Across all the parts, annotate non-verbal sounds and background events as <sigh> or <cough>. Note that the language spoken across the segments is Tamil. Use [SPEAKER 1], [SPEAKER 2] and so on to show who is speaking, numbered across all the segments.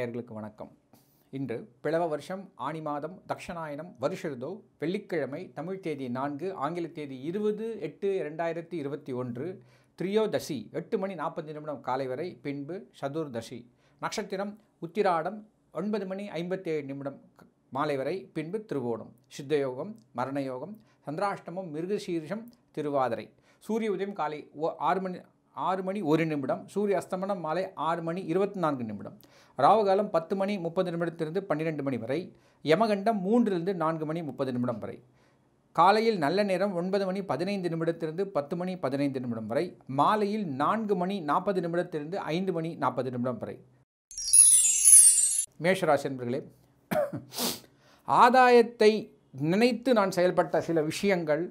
[SPEAKER 1] நேர்களுக்கு வணக்கம் இன்று பிளவ வருஷம் ஆணி மாதம் தக்ஷநாயனம் வருஷருதோ வெள்ளிக்கிழமை தமிழ் தேதி நான்கு ஆங்கில தேதி இருபது எட்டு ரெண்டாயிரத்தி இருபத்தி ஒன்று திரியோதசி எட்டு மணி நாற்பது நிமிடம் காலை வரை பின்பு சதுர்தசி நட்சத்திரம் உத்திராடம் ஒன்பது மணி ஐம்பத்தேழு நிமிடம் மாலை வரை பின்பு திருவோணம் சித்தயோகம் மரணயோகம் சந்திராஷ்டமம் மிருகசீர்ஷம் திருவாதிரை சூரிய உதயம் காலை ஓ ஆறு மணி ஆறு மணி ஒரு நிமிடம் சூரிய அஸ்தமனம் மாலை ஆறு மணி இருபத்தி நான்கு நிமிடம் ராவுகாலம் பத்து மணி முப்பது நிமிடத்திலிருந்து பன்னிரெண்டு மணி வரை யமகண்டம் மூன்றிலிருந்து நான்கு மணி முப்பது நிமிடம் வரை காலையில் நல்ல நேரம் ஒன்பது மணி பதினைந்து நிமிடத்திலிருந்து பத்து மணி பதினைந்து நிமிடம் வரை மாலையில் நான்கு மணி நாற்பது நிமிடத்திலிருந்து ஐந்து மணி நாற்பது நிமிடம் வரை மேஷராசி என்பர்களே ஆதாயத்தை நினைத்து நான் செயல்பட்ட சில விஷயங்கள்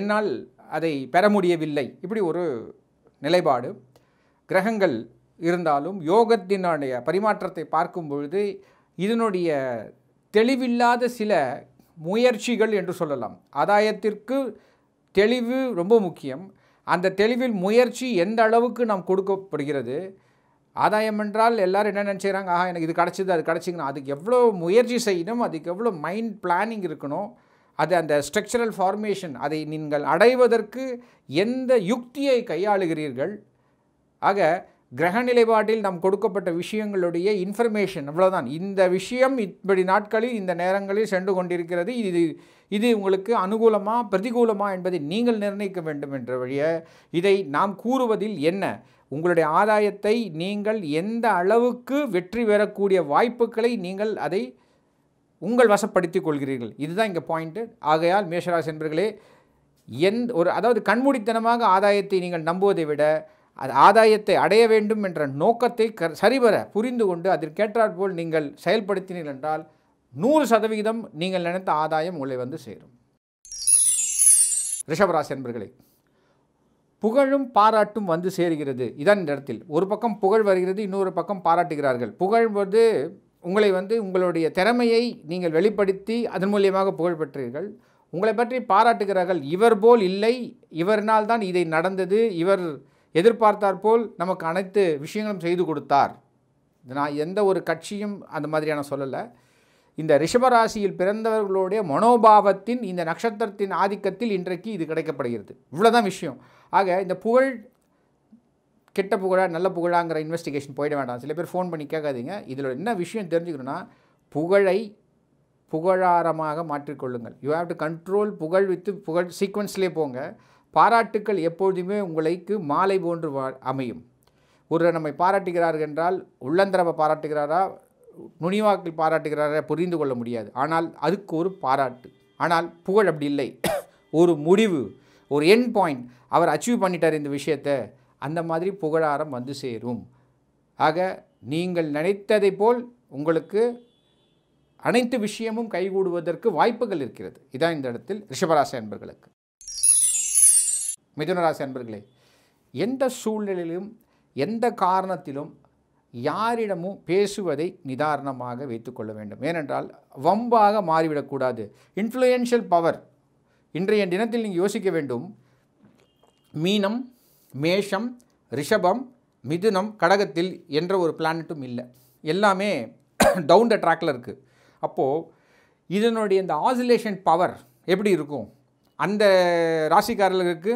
[SPEAKER 1] என்னால் அதை பெற முடியவில்லை இப்படி ஒரு நிலைப்பாடு கிரகங்கள் இருந்தாலும் யோகத்தினுடைய பரிமாற்றத்தை பார்க்கும் பொழுது இதனுடைய தெளிவில்லாத சில முயற்சிகள் என்று சொல்லலாம் ஆதாயத்திற்கு தெளிவு ரொம்ப முக்கியம் அந்த தெளிவில் முயற்சி எந்த அளவுக்கு நாம் கொடுக்கப்படுகிறது ஆதாயம் என்றால் எல்லோரும் என்ன நினச்சிக்கிறாங்க ஆஹா எனக்கு இது கிடச்சிது அது கிடச்சிங்கன்னா அதுக்கு எவ்வளோ முயற்சி செய்யணும் அதுக்கு எவ்வளோ மைண்ட் பிளானிங் இருக்கணும் அது அந்த ஸ்ட்ரக்சரல் ஃபார்மேஷன் அதை நீங்கள் அடைவதற்கு எந்த யுக்தியை கையாளுகிறீர்கள் ஆக கிரக நிலைப்பாட்டில் நாம் கொடுக்கப்பட்ட விஷயங்களுடைய இன்ஃபர்மேஷன் அவ்வளோதான் இந்த விஷயம் இப்படி நாட்களில் இந்த நேரங்களில் சென்று கொண்டிருக்கிறது இது இது உங்களுக்கு அனுகூலமாக பிரதிகூலமாக என்பதை நீங்கள் நிர்ணயிக்க வேண்டும் என்ற வழிய இதை நாம் கூறுவதில் என்ன உங்களுடைய ஆதாயத்தை நீங்கள் எந்த அளவுக்கு வெற்றி பெறக்கூடிய வாய்ப்புகளை நீங்கள் அதை உங்கள் வசப்படுத்திக் கொள்கிறீர்கள் இதுதான் இங்கே பாயிண்ட்டு ஆகையால் மேஷராசி என்பர்களே எந் ஒரு அதாவது கண்மூடித்தனமாக ஆதாயத்தை நீங்கள் நம்புவதை விட அது ஆதாயத்தை அடைய வேண்டும் என்ற நோக்கத்தை க சரிவர புரிந்து கொண்டு போல் நீங்கள் செயல்படுத்தினீர்கள் என்றால் நூறு சதவிகிதம் நீங்கள் நினைத்த ஆதாயம் உங்களை வந்து சேரும் ரிஷபராசி என்பர்களே புகழும் பாராட்டும் வந்து சேருகிறது இதான் இந்த இடத்தில் ஒரு பக்கம் புகழ் வருகிறது இன்னொரு பக்கம் பாராட்டுகிறார்கள் புகழ்வது உங்களை வந்து உங்களுடைய திறமையை நீங்கள் வெளிப்படுத்தி அதன் மூலியமாக புகழ் பெற்றீர்கள் உங்களை பற்றி பாராட்டுகிறார்கள் இவர் போல் இல்லை இவரினால் தான் இதை நடந்தது இவர் எதிர்பார்த்தார் போல் நமக்கு அனைத்து விஷயங்களும் செய்து கொடுத்தார் நான் எந்த ஒரு கட்சியும் அந்த மாதிரியான சொல்லலை இந்த ரிஷபராசியில் பிறந்தவர்களுடைய மனோபாவத்தின் இந்த நட்சத்திரத்தின் ஆதிக்கத்தில் இன்றைக்கு இது கிடைக்கப்படுகிறது இவ்வளோதான் விஷயம் ஆக இந்த புகழ் கெட்ட புகழா நல்ல புகழாங்கிற இன்வெஸ்டிகேஷன் போயிட வேண்டாம் சில பேர் ஃபோன் பண்ணி கேட்காதீங்க இதில் என்ன விஷயம் தெரிஞ்சுக்கணும்னா புகழை புகழாரமாக மாற்றிக்கொள்ளுங்கள் யூ ஹாவ் டு கண்ட்ரோல் புகழ் வித்து புகழ் சீக்வன்ஸ்லேயே போங்க பாராட்டுக்கள் எப்பொழுதுமே உங்களுக்கு மாலை போன்று வா அமையும் ஒருவர் நம்மை பாராட்டுகிறார்கள் என்றால் உள்ளந்தரவை பாராட்டுகிறாரா நுனிவாக்கில் பாராட்டுகிறாரா புரிந்து கொள்ள முடியாது ஆனால் அதுக்கு ஒரு பாராட்டு ஆனால் புகழ் அப்படி இல்லை <coughs> ஒரு முடிவு ஒரு என் பாயிண்ட் அவர் அச்சீவ் பண்ணிட்டார் இந்த விஷயத்தை அந்த மாதிரி புகழாரம் வந்து சேரும் ஆக நீங்கள் நினைத்ததை போல் உங்களுக்கு அனைத்து விஷயமும் கைகூடுவதற்கு வாய்ப்புகள் இருக்கிறது இதான் இந்த இடத்தில் ரிஷபராசி அன்பர்களுக்கு மிதுனராசி அன்பர்களே எந்த சூழ்நிலையிலும் எந்த காரணத்திலும் யாரிடமும் பேசுவதை நிதாரணமாக வைத்துக்கொள்ள வேண்டும் ஏனென்றால் வம்பாக மாறிவிடக்கூடாது இன்ஃப்ளூயன்ஷியல் பவர் இன்றைய தினத்தில் நீங்கள் யோசிக்க வேண்டும் மீனம் மேஷம் ரிஷபம் மிதுனம் கடகத்தில் என்ற ஒரு பிளானட்டும் இல்லை எல்லாமே டவுன் <coughs> த ட்ராக்கில் இருக்குது அப்போது இதனுடைய இந்த ஆசிலேஷன் பவர் எப்படி இருக்கும் அந்த ராசிக்காரர்களுக்கு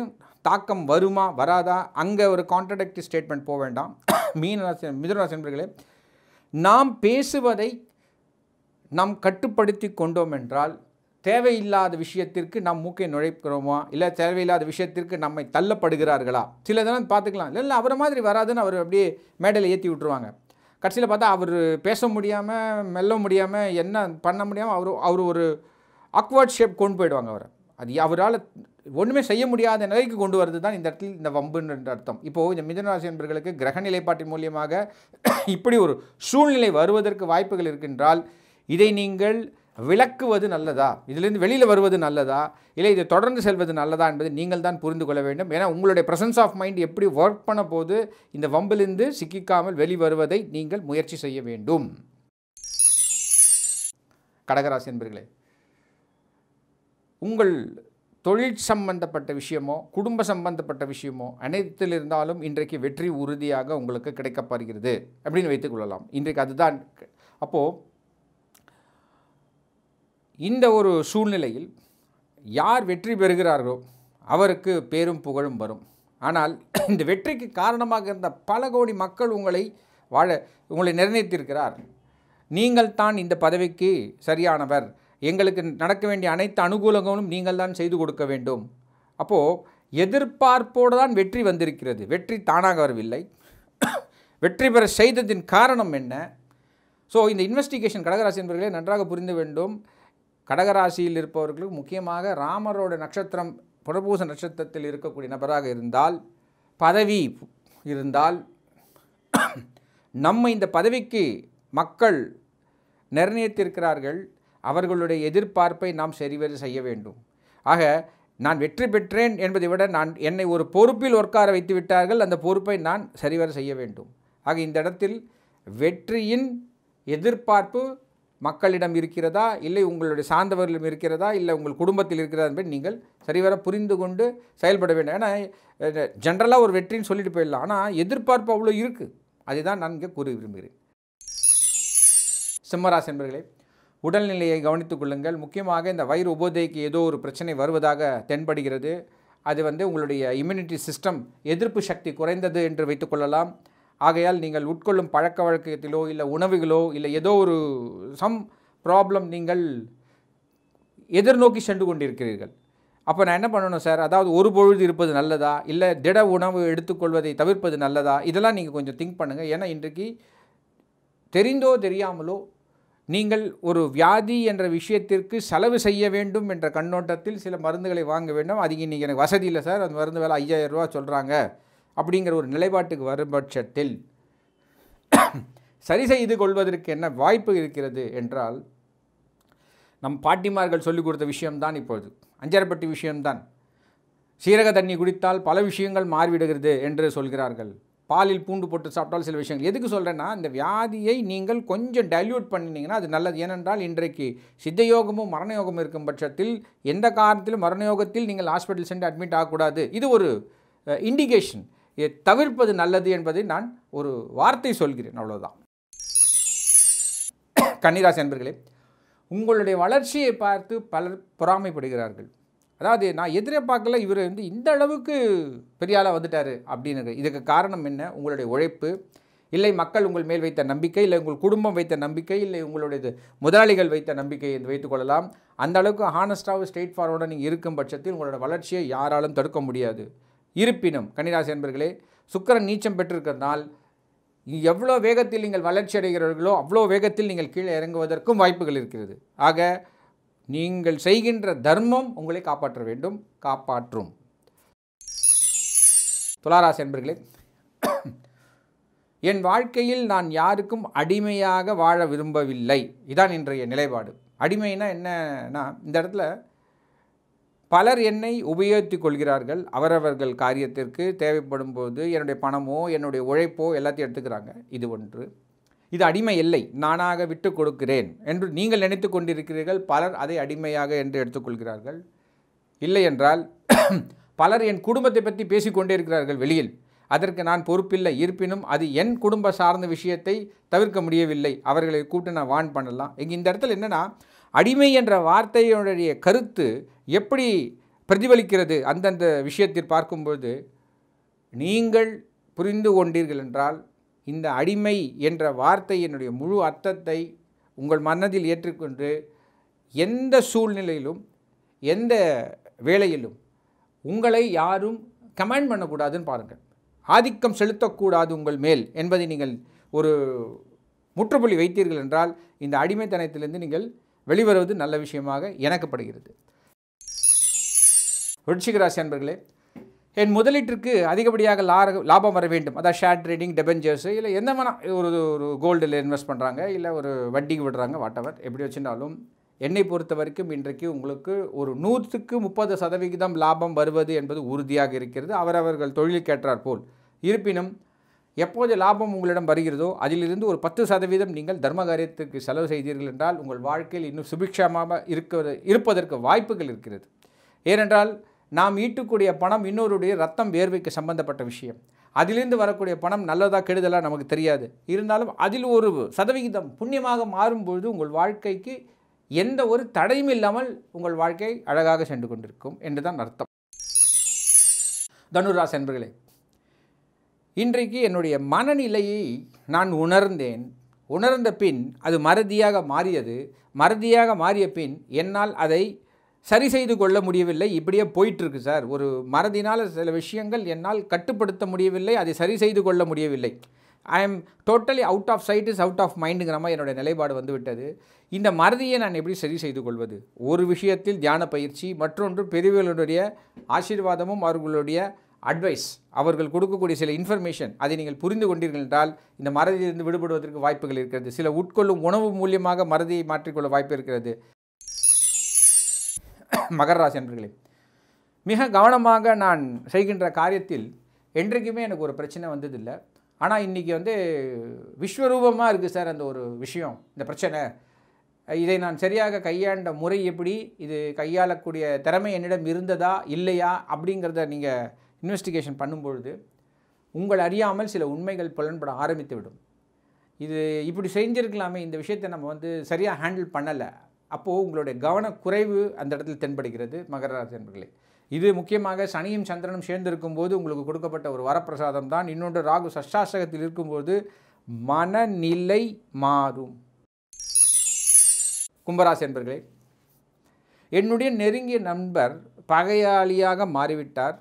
[SPEAKER 1] தாக்கம் வருமா வராதா அங்கே ஒரு கான்ட்ரடக்டிவ் ஸ்டேட்மெண்ட் போக வேண்டாம் <coughs> மீனராசி மிதுனராசி நண்பர்களே நாம் பேசுவதை நாம் கட்டுப்படுத்தி கொண்டோம் என்றால் தேவையில்லாத விஷயத்திற்கு நம் மூக்கை நுழைக்கிறோமா இல்லை தேவையில்லாத விஷயத்திற்கு நம்மை தள்ளப்படுகிறார்களா சில தினம் பார்த்துக்கலாம் இல்லை அவரை மாதிரி வராதுன்னு அவர் அப்படியே மேடையில் ஏற்றி விட்டுருவாங்க கடைசியில் பார்த்தா அவர் பேச முடியாமல் மெல்ல முடியாமல் என்ன பண்ண முடியாமல் அவர் அவர் ஒரு அக்வர்ட் ஷேப் கொண்டு போயிடுவாங்க அவரை அது அவரால் ஒன்றுமே செய்ய முடியாத நிலைக்கு கொண்டு வருது தான் இந்த இடத்துல இந்த வம்புன்ற அர்த்தம் இப்போது இந்த மிதனராசி என்பர்களுக்கு கிரக நிலைப்பாட்டின் மூலியமாக இப்படி ஒரு சூழ்நிலை வருவதற்கு வாய்ப்புகள் இருக்கின்றால் இதை நீங்கள் விளக்குவது நல்லதா இதிலிருந்து வெளியில் வருவது நல்லதா இல்லை இதை தொடர்ந்து செல்வது நல்லதா என்பதை நீங்கள் தான் புரிந்து கொள்ள வேண்டும் ஏன்னா உங்களுடைய ப்ரெசன்ஸ் ஆஃப் மைண்ட் எப்படி ஒர்க் பண்ண போது இந்த வம்பிலிருந்து சிக்கிக்காமல் வெளிவருவதை நீங்கள் முயற்சி செய்ய வேண்டும் கடகராசி என்பர்களே உங்கள் தொழில் சம்பந்தப்பட்ட விஷயமோ குடும்ப சம்பந்தப்பட்ட விஷயமோ அனைத்தில் இருந்தாலும் இன்றைக்கு வெற்றி உறுதியாக உங்களுக்கு கிடைக்கப்படுகிறது அப்படின்னு வைத்துக்கொள்ளலாம் இன்றைக்கு அதுதான் அப்போது இந்த ஒரு சூழ்நிலையில் யார் வெற்றி பெறுகிறார்களோ அவருக்கு பேரும் புகழும் வரும் ஆனால் இந்த வெற்றிக்கு காரணமாக இருந்த பல கோடி மக்கள் உங்களை வாழ உங்களை நிர்ணயித்திருக்கிறார் நீங்கள் தான் இந்த பதவிக்கு சரியானவர் எங்களுக்கு நடக்க வேண்டிய அனைத்து அனுகூலங்களும் நீங்கள் தான் செய்து கொடுக்க வேண்டும் அப்போது எதிர்பார்ப்போடு தான் வெற்றி வந்திருக்கிறது வெற்றி தானாக வரவில்லை வெற்றி பெற செய்ததின் காரணம் என்ன ஸோ இந்த இன்வெஸ்டிகேஷன் கடகராசி என்பவர்களே நன்றாக புரிந்து வேண்டும் கடகராசியில் இருப்பவர்களுக்கு முக்கியமாக ராமரோட நட்சத்திரம் புறபூச நட்சத்திரத்தில் இருக்கக்கூடிய நபராக இருந்தால் பதவி இருந்தால் நம்ம இந்த பதவிக்கு மக்கள் நிர்ணயித்திருக்கிறார்கள் அவர்களுடைய எதிர்பார்ப்பை நாம் சரிவர செய்ய வேண்டும் ஆக நான் வெற்றி பெற்றேன் என்பதை விட நான் என்னை ஒரு பொறுப்பில் உட்கார வைத்து விட்டார்கள் அந்த பொறுப்பை நான் சரிவர செய்ய வேண்டும் ஆக இந்த இடத்தில் வெற்றியின் எதிர்பார்ப்பு மக்களிடம் இருக்கிறதா இல்லை உங்களுடைய சார்ந்தவர்களிடம் இருக்கிறதா இல்லை உங்கள் குடும்பத்தில் இருக்கிறதா என்பதை நீங்கள் சரிவர புரிந்து கொண்டு செயல்பட வேண்டும் ஏன்னா ஜென்ரலாக ஒரு வெற்றின்னு சொல்லிட்டு போயிடலாம் ஆனால் எதிர்பார்ப்பு அவ்வளோ இருக்குது அதுதான் நான் இங்கே கூற விரும்புகிறேன் சிம்மராசி என்பர்களே உடல்நிலையை கவனித்துக் கொள்ளுங்கள் முக்கியமாக இந்த வயிறு உபோதைக்கு ஏதோ ஒரு பிரச்சனை வருவதாக தென்படுகிறது அது வந்து உங்களுடைய இம்யூனிட்டி சிஸ்டம் எதிர்ப்பு சக்தி குறைந்தது என்று வைத்துக்கொள்ளலாம் ஆகையால் நீங்கள் உட்கொள்ளும் பழக்க வழக்கத்திலோ இல்லை உணவுகளோ இல்லை ஏதோ ஒரு சம் ப்ராப்ளம் நீங்கள் எதிர்நோக்கி சென்று கொண்டிருக்கிறீர்கள் அப்போ நான் என்ன பண்ணணும் சார் அதாவது ஒரு பொழுது இருப்பது நல்லதா இல்லை திட உணவு எடுத்துக்கொள்வதை தவிர்ப்பது நல்லதா இதெல்லாம் நீங்கள் கொஞ்சம் திங்க் பண்ணுங்கள் ஏன்னா இன்றைக்கு தெரிந்தோ தெரியாமலோ நீங்கள் ஒரு வியாதி என்ற விஷயத்திற்கு செலவு செய்ய வேண்டும் என்ற கண்ணோட்டத்தில் சில மருந்துகளை வாங்க வேண்டும் அது இன்றைக்கி எனக்கு வசதி இல்லை சார் அந்த மருந்து வேலை ஐயாயிரம் ரூபா சொல்கிறாங்க அப்படிங்கிற ஒரு நிலைப்பாட்டுக்கு வரும் பட்சத்தில் சரி செய்து கொள்வதற்கு என்ன வாய்ப்பு இருக்கிறது என்றால் நம் பாட்டிமார்கள் சொல்லிக் கொடுத்த விஷயம்தான் இப்பொழுது அஞ்சரப்பட்டி விஷயம்தான் சீரக தண்ணி குடித்தால் பல விஷயங்கள் மாறிவிடுகிறது என்று சொல்கிறார்கள் பாலில் பூண்டு போட்டு சாப்பிட்டால் சில விஷயங்கள் எதுக்கு சொல்கிறேன்னா இந்த வியாதியை நீங்கள் கொஞ்சம் டைல்யூட் பண்ணினீங்கன்னா அது நல்லது ஏனென்றால் இன்றைக்கு சித்தயோகமும் மரணயோகமும் இருக்கும் பட்சத்தில் எந்த காரணத்திலும் மரணயோகத்தில் நீங்கள் ஹாஸ்பிட்டல் சென்று அட்மிட் ஆகக்கூடாது இது ஒரு இண்டிகேஷன் தவிர்ப்பது நல்லது என்பதை நான் ஒரு வார்த்தை சொல்கிறேன் அவ்வளோதான் கன்னிராசி அன்பர்களே உங்களுடைய வளர்ச்சியை பார்த்து பலர் பொறாமைப்படுகிறார்கள் அதாவது நான் எதிரே பார்க்கல இவர் வந்து இந்த அளவுக்கு பெரியாளாக வந்துட்டார் அப்படின்னு இதுக்கு காரணம் என்ன உங்களுடைய உழைப்பு இல்லை மக்கள் உங்கள் மேல் வைத்த நம்பிக்கை இல்லை உங்கள் குடும்பம் வைத்த நம்பிக்கை இல்லை உங்களுடைய முதலாளிகள் வைத்த நம்பிக்கையை வைத்துக்கொள்ளலாம் அந்த அளவுக்கு ஹானஸ்டாக ஸ்ட்ரெயிட் ஃபார்வர்டாக நீங்கள் இருக்கும் பட்சத்தில் உங்களோட வளர்ச்சியை யாராலும் தடுக்க முடியாது இருப்பினும் கன்னிராசி அன்பர்களே சுக்கரன் நீச்சம் பெற்றிருக்கிறதுனால் எவ்வளோ வேகத்தில் நீங்கள் வளர்ச்சி அடைகிறவர்களோ அவ்வளோ வேகத்தில் நீங்கள் கீழே இறங்குவதற்கும் வாய்ப்புகள் இருக்கிறது ஆக நீங்கள் செய்கின்ற தர்மம் உங்களை காப்பாற்ற வேண்டும் காப்பாற்றும் துளாராசி அன்பர்களே என் வாழ்க்கையில் நான் யாருக்கும் அடிமையாக வாழ விரும்பவில்லை இதான் இன்றைய நிலைப்பாடு அடிமைனா என்னன்னா இந்த இடத்துல பலர் என்னை உபயோகித்து கொள்கிறார்கள் அவரவர்கள் காரியத்திற்கு தேவைப்படும் போது என்னுடைய பணமோ என்னுடைய உழைப்போ எல்லாத்தையும் எடுத்துக்கிறாங்க இது ஒன்று இது அடிமை இல்லை நானாக விட்டு கொடுக்கிறேன் என்று நீங்கள் நினைத்து கொண்டிருக்கிறீர்கள் பலர் அதை அடிமையாக என்று எடுத்துக்கொள்கிறார்கள் இல்லை என்றால் <clears throat> பலர் என் குடும்பத்தை பற்றி பேசிக்கொண்டே இருக்கிறார்கள் வெளியில் அதற்கு நான் பொறுப்பில்லை இருப்பினும் அது என் குடும்ப சார்ந்த விஷயத்தை தவிர்க்க முடியவில்லை அவர்களை கூட்டு நான் வான் பண்ணலாம் இங்கே இந்த இடத்துல என்னென்னா அடிமை என்ற வார்த்தையுடைய கருத்து எப்படி பிரதிபலிக்கிறது அந்தந்த விஷயத்தில் பார்க்கும்போது நீங்கள் புரிந்து கொண்டீர்கள் என்றால் இந்த அடிமை என்ற வார்த்தை என்னுடைய முழு அர்த்தத்தை உங்கள் மனதில் ஏற்றுக்கொண்டு எந்த சூழ்நிலையிலும் எந்த வேலையிலும் உங்களை யாரும் கமெண்ட் பண்ணக்கூடாதுன்னு பாருங்கள் ஆதிக்கம் செலுத்தக்கூடாது உங்கள் மேல் என்பதை நீங்கள் ஒரு முற்றுப்புள்ளி வைத்தீர்கள் என்றால் இந்த அடிமைத்தனத்திலிருந்து நீங்கள் வெளிவருவது நல்ல விஷயமாக எனக்கப்படுகிறது விருட்சிக ராசி அன்பர்களே என் முதலீட்டிற்கு அதிகப்படியாக லா லாபம் வர வேண்டும் அதாவது ஷேர் ட்ரேடிங் டெபெஞ்சர்ஸு இல்லை எந்த வேணால் ஒரு ஒரு கோல்டில் இன்வெஸ்ட் பண்ணுறாங்க இல்லை ஒரு வட்டிக்கு விடுறாங்க வாட்டவர் எப்படி வச்சுருந்தாலும் என்னை பொறுத்த வரைக்கும் இன்றைக்கு உங்களுக்கு ஒரு நூற்றுக்கு முப்பது சதவிகிதம் லாபம் வருவது என்பது உறுதியாக இருக்கிறது அவரவர்கள் தொழிலில் கேட்டார் போல் இருப்பினும் எப்போது லாபம் உங்களிடம் வருகிறதோ அதிலிருந்து ஒரு பத்து சதவீதம் நீங்கள் தர்ம காரியத்துக்கு செலவு செய்தீர்கள் என்றால் உங்கள் வாழ்க்கையில் இன்னும் சுபிக்ஷமாக இருக்க இருப்பதற்கு வாய்ப்புகள் இருக்கிறது ஏனென்றால் நாம் ஈட்டக்கூடிய பணம் இன்னொருடைய ரத்தம் வேர்வைக்கு சம்பந்தப்பட்ட விஷயம் அதிலிருந்து வரக்கூடிய பணம் நல்லதாக கெடுதலாக நமக்கு தெரியாது இருந்தாலும் அதில் ஒரு சதவிகிதம் புண்ணியமாக மாறும்பொழுது உங்கள் வாழ்க்கைக்கு எந்த ஒரு தடையும் இல்லாமல் உங்கள் வாழ்க்கை அழகாக சென்று கொண்டிருக்கும் என்று தான் அர்த்தம் தனுராஸ் என்பர்களே இன்றைக்கு என்னுடைய மனநிலையை நான் உணர்ந்தேன் உணர்ந்த பின் அது மறதியாக மாறியது மறதியாக மாறிய பின் என்னால் அதை சரி செய்து கொள்ள முடியவில்லை இப்படியே போயிட்டுருக்கு சார் ஒரு மறதினால் சில விஷயங்கள் என்னால் கட்டுப்படுத்த முடியவில்லை அதை சரி செய்து கொள்ள முடியவில்லை I am totally out of sight is out of மைண்டுங்கிற மாதிரி என்னுடைய நிலைப்பாடு வந்துவிட்டது இந்த மறதியை நான் எப்படி சரி செய்து கொள்வது ஒரு விஷயத்தில் தியான பயிற்சி மற்றொன்று பெரியவர்களுடைய ஆசீர்வாதமும் அவர்களுடைய அட்வைஸ் அவர்கள் கொடுக்கக்கூடிய சில இன்ஃபர்மேஷன் அதை நீங்கள் புரிந்து கொண்டீர்கள் என்றால் இந்த மறதியிலிருந்து விடுபடுவதற்கு வாய்ப்புகள் இருக்கிறது சில உட்கொள்ளும் உணவு மூலியமாக மறதியை மாற்றிக்கொள்ள வாய்ப்பு இருக்கிறது மகர ராசி அன்பர்களே மிக கவனமாக நான் செய்கின்ற காரியத்தில் என்றைக்குமே எனக்கு ஒரு பிரச்சனை வந்ததில்லை ஆனால் இன்றைக்கி வந்து விஸ்வரூபமாக இருக்குது சார் அந்த ஒரு விஷயம் இந்த பிரச்சனை இதை நான் சரியாக கையாண்ட முறை எப்படி இது கையாளக்கூடிய திறமை என்னிடம் இருந்ததா இல்லையா அப்படிங்கிறத நீங்கள் இன்வெஸ்டிகேஷன் பண்ணும்பொழுது உங்கள் அறியாமல் சில உண்மைகள் புலன்பட ஆரம்பித்து விடும் இது இப்படி செஞ்சுருக்கலாமே இந்த விஷயத்தை நம்ம வந்து சரியாக ஹேண்டில் பண்ணலை அப்போது உங்களுடைய கவனக்குறைவு அந்த இடத்தில் தென்படுகிறது மகர ராசி இது முக்கியமாக சனியும் சந்திரனும் சேர்ந்திருக்கும் போது உங்களுக்கு கொடுக்கப்பட்ட ஒரு வரப்பிரசாதம் தான் இன்னொன்று ராகு சஷ்டாசகத்தில் இருக்கும்போது மனநிலை மாறும் கும்பராசி என்பர்களே என்னுடைய நெருங்கிய நண்பர் பகையாளியாக மாறிவிட்டார்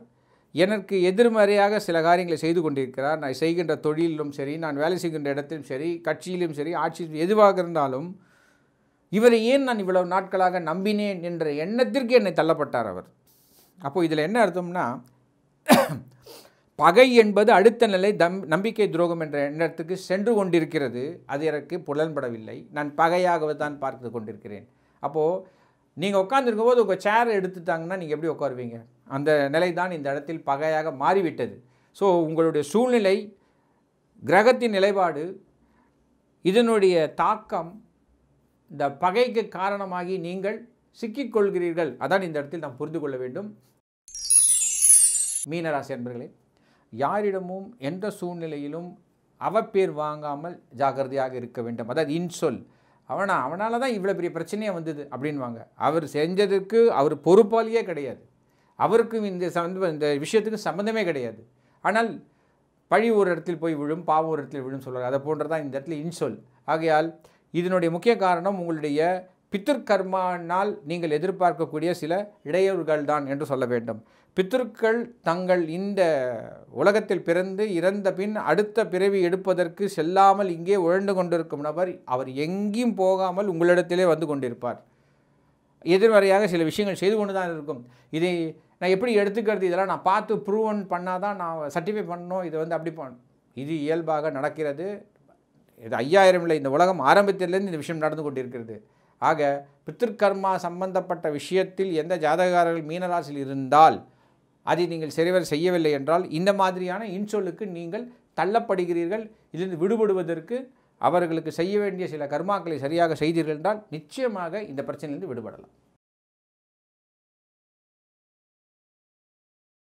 [SPEAKER 1] எனக்கு எதிர்மறையாக சில காரியங்களை செய்து கொண்டிருக்கிறார் நான் செய்கின்ற தொழிலிலும் சரி நான் வேலை செய்கின்ற இடத்திலும் சரி கட்சியிலும் சரி ஆட்சியிலும் எதுவாக இருந்தாலும் இவரை ஏன் நான் இவ்வளவு நாட்களாக நம்பினேன் என்ற எண்ணத்திற்கு என்னை தள்ளப்பட்டார் அவர் அப்போது இதில் என்ன அர்த்தம்னா பகை என்பது அடுத்த நிலை தம் நம்பிக்கை துரோகம் என்ற எண்ணத்துக்கு சென்று கொண்டிருக்கிறது அது எனக்கு புலன்படவில்லை நான் பகையாகவே தான் பார்த்து கொண்டிருக்கிறேன் அப்போது நீங்கள் உட்காந்துருக்கும் போது உங்கள் சேர் எடுத்துட்டாங்கன்னா நீங்கள் எப்படி உட்காருவீங்க அந்த நிலை தான் இந்த இடத்தில் பகையாக மாறிவிட்டது ஸோ உங்களுடைய சூழ்நிலை கிரகத்தின் நிலைப்பாடு இதனுடைய தாக்கம் இந்த பகைக்கு காரணமாகி நீங்கள் சிக்கிக்கொள்கிறீர்கள் அதான் இந்த இடத்தில் நாம் புரிந்து கொள்ள வேண்டும் மீனராசி அன்பர்களே யாரிடமும் எந்த சூழ்நிலையிலும் அவப்பேர் வாங்காமல் ஜாகிரதையாக இருக்க வேண்டும் அதாவது இன்சொல் அவனா அவனால் தான் இவ்வளோ பெரிய பிரச்சனையாக வந்தது அப்படின்வாங்க அவர் செஞ்சதுக்கு அவர் பொறுப்பாளியே கிடையாது அவருக்கும் இந்த சம்ப இந்த விஷயத்துக்கு சம்மந்தமே கிடையாது ஆனால் பழி ஒரு இடத்தில் போய் விழும் பாவ ஒரு இடத்தில் விழும் சொல்கிறார் அதை போன்றதான் இந்த இடத்துல இன்சொல் ஆகையால் இதனுடைய முக்கிய காரணம் உங்களுடைய பித்திருக்கர்மானால் நீங்கள் எதிர்பார்க்கக்கூடிய சில இடையூறுகள் தான் என்று சொல்ல வேண்டும் பித்திருக்கள் தங்கள் இந்த உலகத்தில் பிறந்து இறந்த பின் அடுத்த பிறவி எடுப்பதற்கு செல்லாமல் இங்கே உழந்து கொண்டிருக்கும் நபர் அவர் எங்கேயும் போகாமல் உங்களிடத்திலே வந்து கொண்டிருப்பார் எதிர்மறையாக சில விஷயங்கள் செய்து கொண்டு தான் இருக்கும் இதை நான் எப்படி எடுத்துக்கிறது இதெல்லாம் நான் பார்த்து ப்ரூவன் பண்ணால் தான் நான் சர்டிஃபை பண்ணணும் இது வந்து அப்படி இது இயல்பாக நடக்கிறது இது ஐயாயிரம் இல்லை இந்த உலகம் ஆரம்பத்திலேருந்து இந்த விஷயம் நடந்து கொண்டிருக்கிறது ஆக பித்திருக்கர்மா சம்பந்தப்பட்ட விஷயத்தில் எந்த ஜாதகக்காரர்கள் மீனராசியில் இருந்தால் அதை நீங்கள் சரிவர செய்யவில்லை என்றால் இந்த மாதிரியான இன்சொலுக்கு நீங்கள் தள்ளப்படுகிறீர்கள் இதிலிருந்து விடுபடுவதற்கு அவர்களுக்கு செய்ய வேண்டிய சில கர்மாக்களை சரியாக செய்தீர்கள் என்றால் நிச்சயமாக இந்த பிரச்சனையிலிருந்து விடுபடலாம்